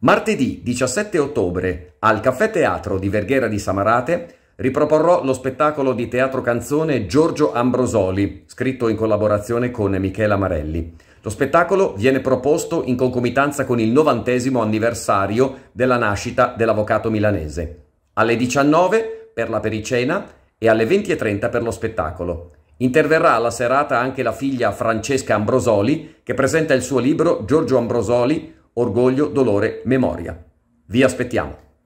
Martedì 17 ottobre al Caffè Teatro di Verghera di Samarate riproporrò lo spettacolo di teatro canzone Giorgio Ambrosoli, scritto in collaborazione con Michela Marelli. Lo spettacolo viene proposto in concomitanza con il novantesimo anniversario della nascita dell'avvocato milanese. Alle 19 per la pericena e alle 20.30 per lo spettacolo. Interverrà alla serata anche la figlia Francesca Ambrosoli che presenta il suo libro Giorgio Ambrosoli Orgoglio, dolore, memoria. Vi aspettiamo!